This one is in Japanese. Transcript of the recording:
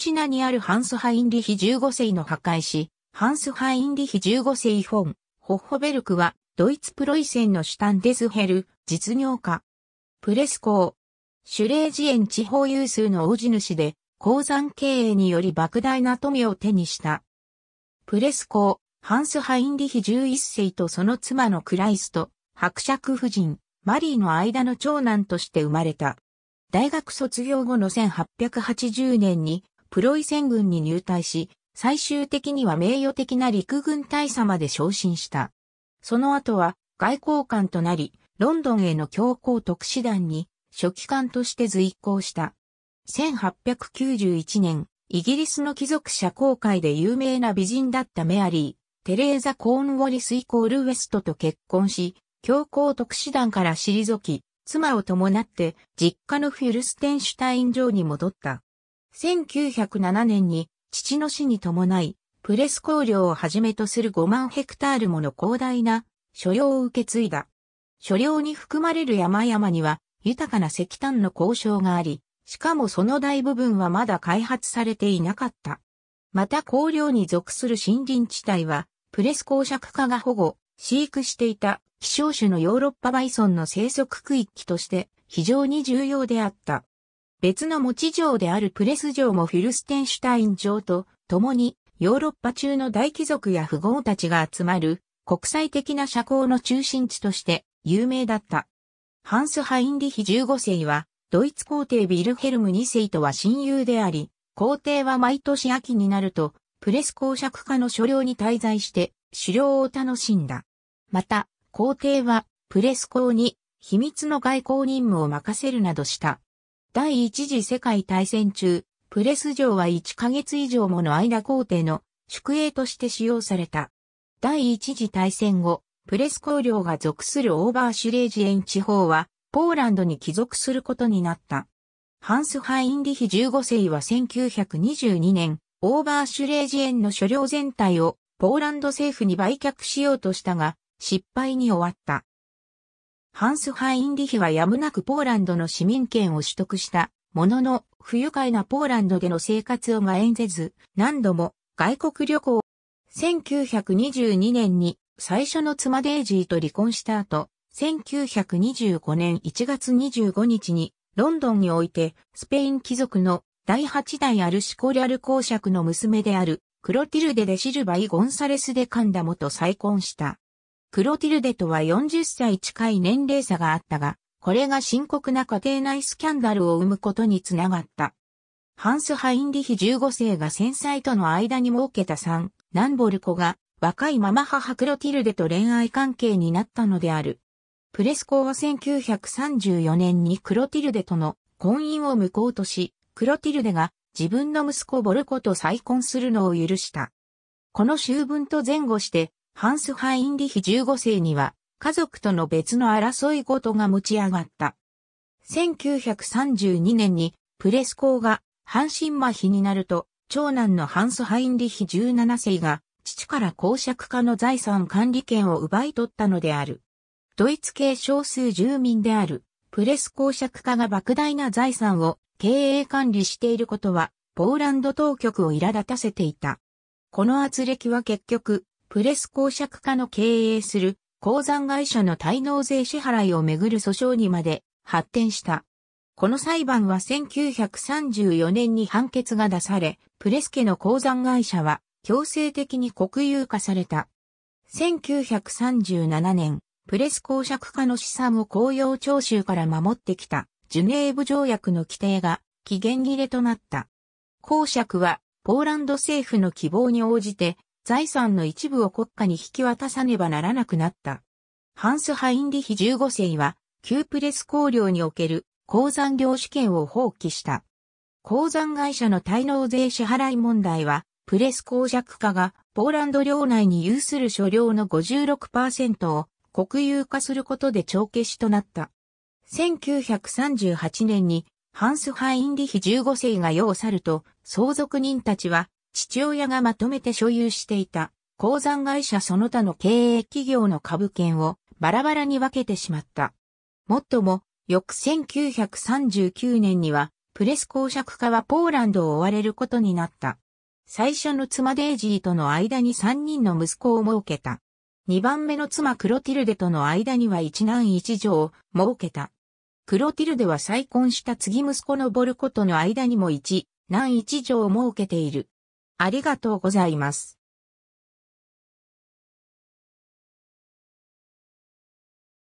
チナにあるハンス・ハインリヒ15世の破壊し、ハンス・ハインリヒ15世フォン、ホッホベルクは、ドイツプロイセンのシュタンデスヘル、実業家。プレス校。シュレージエン地方有数の王子主で、鉱山経営により莫大な富を手にした。プレス校、ハンス・ハインリヒ11世とその妻のクライスト、伯爵夫人、マリーの間の長男として生まれた。大学卒業後の1880年にプロイセン軍に入隊し、最終的には名誉的な陸軍大佐まで昇進した。その後は外交官となり、ロンドンへの強行特使団に初期官として随行した。1891年、イギリスの貴族社交界で有名な美人だったメアリー、テレーザ・コーンウォリスイコール・ウェストと結婚し、強行特使団から退き、妻を伴って実家のフィルステンシュタイン城に戻った。1907年に父の死に伴い、プレス工業をはじめとする5万ヘクタールもの広大な所領を受け継いだ。所領に含まれる山々には豊かな石炭の交渉があり、しかもその大部分はまだ開発されていなかった。また工業に属する森林地帯は、プレス公爵化が保護、飼育していた希少種のヨーロッパバイソンの生息区域として非常に重要であった。別の持ち城であるプレス城もフィルステンシュタイン城と共にヨーロッパ中の大貴族や富豪たちが集まる国際的な社交の中心地として有名だった。ハンス・ハインリヒ15世はドイツ皇帝ビルヘルム2世とは親友であり、皇帝は毎年秋になるとプレス公爵家の所領に滞在して狩猟を楽しんだ。また、皇帝はプレス公に秘密の外交任務を任せるなどした。第一次世界大戦中、プレス城は1ヶ月以上もの間皇帝の宿営として使用された。第一次大戦後、プレス公領が属するオーバーシュレージエン地方は、ポーランドに帰属することになった。ハンス・ハインリヒ15世は1922年、オーバーシュレージエンの所領全体をポーランド政府に売却しようとしたが、失敗に終わった。ハンス・ハインリヒはやむなくポーランドの市民権を取得したものの、不愉快なポーランドでの生活を蔓延せず、何度も外国旅行。1922年に最初の妻デイジーと離婚した後、1925年1月25日にロンドンにおいてスペイン貴族の第8代アルシコリアル公爵の娘であるクロティルデ・デシルバイ・ゴンサレス・デ・カンダモと再婚した。クロティルデとは40歳近い年齢差があったが、これが深刻な家庭内スキャンダルを生むことにつながった。ハンス・ハインリヒ15世が戦災との間に設けた3、ナンボルコが若いママ母クロティルデと恋愛関係になったのである。プレスコは1934年にクロティルデとの婚姻を無効とし、クロティルデが自分の息子ボルコと再婚するのを許した。この終文と前後して、ハンス・ハインリヒ15世には、家族との別の争い事が持ち上がった。1932年に、プレス公が、半身麻痺になると、長男のハンス・ハインリヒ17世が、父から公爵家の財産管理権を奪い取ったのである。ドイツ系少数住民である、プレス公爵家が莫大な財産を経営管理していることは、ポーランド当局を苛立たせていた。この圧力は結局、プレス公爵家の経営する鉱山会社の滞納税支払いをめぐる訴訟にまで発展した。この裁判は1934年に判決が出され、プレス家の鉱山会社は強制的に国有化された。1937年、プレス公爵家の資産を公用徴収から守ってきたジュネーブ条約の規定が期限切れとなった。公爵はポーランド政府の希望に応じて財産の一部を国家に引き渡さねばならなくなった。ハンス・ハインリヒ15世は、旧プレス工領における鉱山業主権を放棄した。鉱山会社の滞納税支払い問題は、プレス公爵化がポーランド領内に有する所領の56%を国有化することで帳消しとなった。1938年にハンス・ハインリヒ15世が世を去ると、相続人たちは父親がまとめて所有していた鉱山会社その他の経営企業の株券をバラバラに分けてしまった。もっとも、翌1939年には、プレス公爵家はポーランドを追われることになった。最初の妻デイジーとの間に3人の息子を設けた。2番目の妻クロティルデとの間には一男一女を設けた。クロティルデは再婚した次息子のボルコとの間にも一男一女を設けている。ありがとうございます。